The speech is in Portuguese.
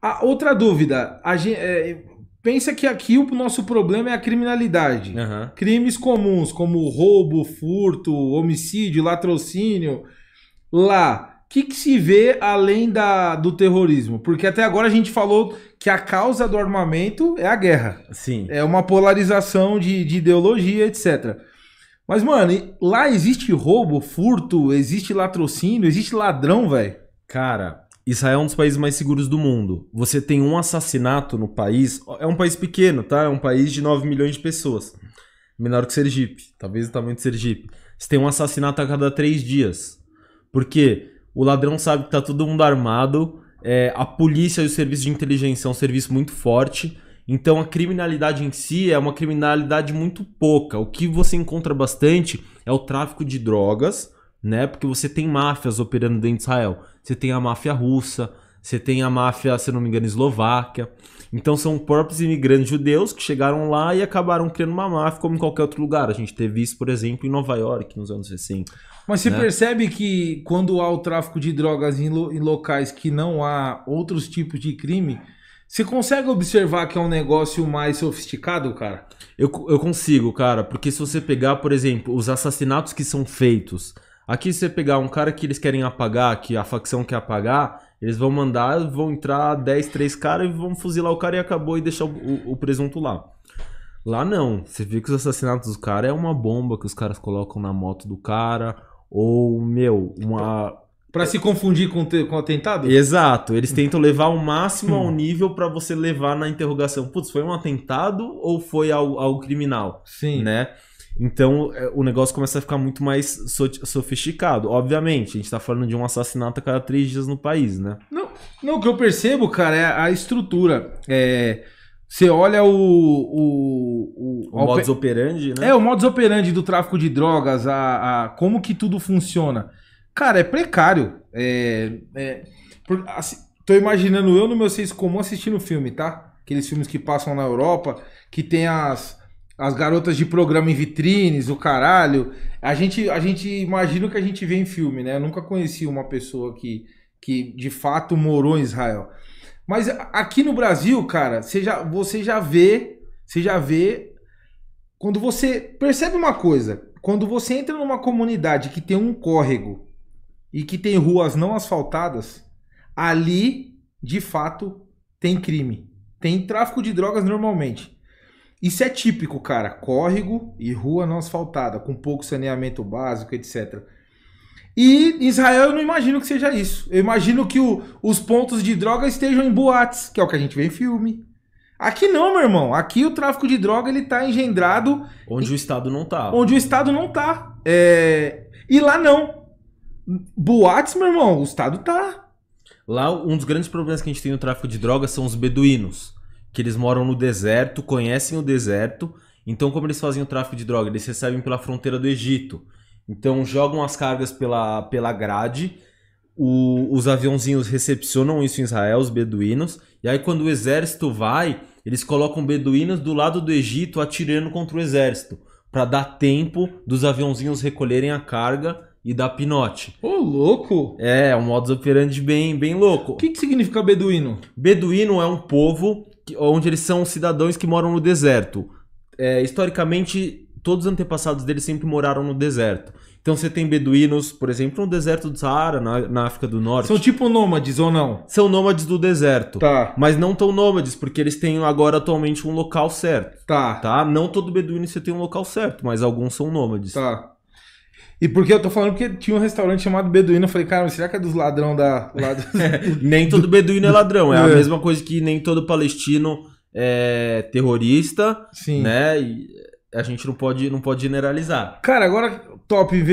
A outra dúvida, a gente, é, pensa que aqui o nosso problema é a criminalidade. Uhum. Crimes comuns, como roubo, furto, homicídio, latrocínio. Lá, o que, que, se vê além da, do terrorismo? Porque até agora a gente falou que a causa do armamento é a guerra. Sim. É uma polarização de, de ideologia, etc. Mas, mano, lá existe roubo, furto, existe latrocínio, existe ladrão, velho. Cara, Israel é um dos países mais seguros do mundo. Você tem um assassinato no país. É um país pequeno, tá? É um país de 9 milhões de pessoas. Menor que Sergipe. Talvez o tamanho de Sergipe. Você tem um assassinato a cada três dias. Porque o ladrão sabe que tá todo mundo armado. É, a polícia e o serviço de inteligência é um serviço muito forte. Então a criminalidade em si é uma criminalidade muito pouca. O que você encontra bastante é o tráfico de drogas né? Porque você tem máfias operando dentro de Israel. Você tem a máfia russa, você tem a máfia, se não me engano, eslováquia Então são próprios imigrantes judeus que chegaram lá e acabaram criando uma máfia como em qualquer outro lugar. A gente teve isso, por exemplo, em Nova York nos anos 60. Mas você né? percebe que quando há o tráfico de drogas em, lo em locais que não há outros tipos de crime, você consegue observar que é um negócio mais sofisticado, cara? Eu, eu consigo, cara, porque se você pegar, por exemplo, os assassinatos que são feitos Aqui se você pegar um cara que eles querem apagar, que a facção quer apagar, eles vão mandar, vão entrar 10, 3 caras e vão fuzilar o cara e acabou e deixar o, o, o presunto lá. Lá não. Você vê que os assassinatos do cara é uma bomba que os caras colocam na moto do cara. Ou, meu, uma. Pra se confundir com, com o atentado? Exato. Eles tentam levar o máximo ao hum. nível para você levar na interrogação. Putz, foi um atentado ou foi algo, algo criminal? Sim. Né? Então é, o negócio começa a ficar muito mais sofisticado. Obviamente, a gente está falando de um assassinato a cada três dias no país, né? Não, não o que eu percebo, cara, é a estrutura. É, você olha o. O, o, o modus operandi, né? É, o modus operandi do tráfico de drogas, a, a como que tudo funciona. Cara, é precário. É, é, por, assim, tô imaginando eu no meu senso comum assistindo filme, tá? Aqueles filmes que passam na Europa, que tem as, as garotas de programa em vitrines, o caralho. A gente, a gente imagina o que a gente vê em filme, né? Eu nunca conheci uma pessoa que, que de fato morou em Israel. Mas aqui no Brasil, cara, você já, você já vê, você já vê quando você percebe uma coisa, quando você entra numa comunidade que tem um córrego e que tem ruas não asfaltadas, ali, de fato, tem crime. Tem tráfico de drogas normalmente. Isso é típico, cara. Córrego e rua não asfaltada, com pouco saneamento básico, etc. E Israel eu não imagino que seja isso. Eu imagino que o, os pontos de droga estejam em boates, que é o que a gente vê em filme. Aqui não, meu irmão. Aqui o tráfico de droga ele tá engendrado. Onde e... o Estado não tá. Onde o Estado não tá. É... E lá não. Boates, meu irmão, o Estado tá. Lá, um dos grandes problemas que a gente tem no tráfico de drogas são os beduínos, que eles moram no deserto, conhecem o deserto. Então, como eles fazem o tráfico de droga? Eles recebem pela fronteira do Egito. Então, jogam as cargas pela, pela grade, o, os aviãozinhos recepcionam isso em Israel, os beduínos. E aí, quando o exército vai, eles colocam beduínos do lado do Egito atirando contra o exército, para dar tempo dos aviãozinhos recolherem a carga e da Pinote. Ô, oh, louco! É, um modus operandi bem, bem louco. O que, que significa beduíno? Beduíno é um povo que, onde eles são cidadãos que moram no deserto. É, historicamente, todos os antepassados deles sempre moraram no deserto. Então você tem beduínos, por exemplo, no deserto do Saara, na, na, África do Norte. São tipo nômades ou não? São nômades do deserto. Tá. Mas não tão nômades, porque eles têm agora atualmente um local certo. Tá. Tá? Não todo beduíno você tem um local certo, mas alguns são nômades. Tá. E porque eu tô falando porque tinha um restaurante chamado Beduíno, eu falei, cara, será que é dos ladrão da. Lado... É, nem todo beduíno é ladrão, é, é, a mesma coisa que nem todo palestino é terrorista, Sim. né? E a gente não pode, não pode generalizar. Cara, agora top ver.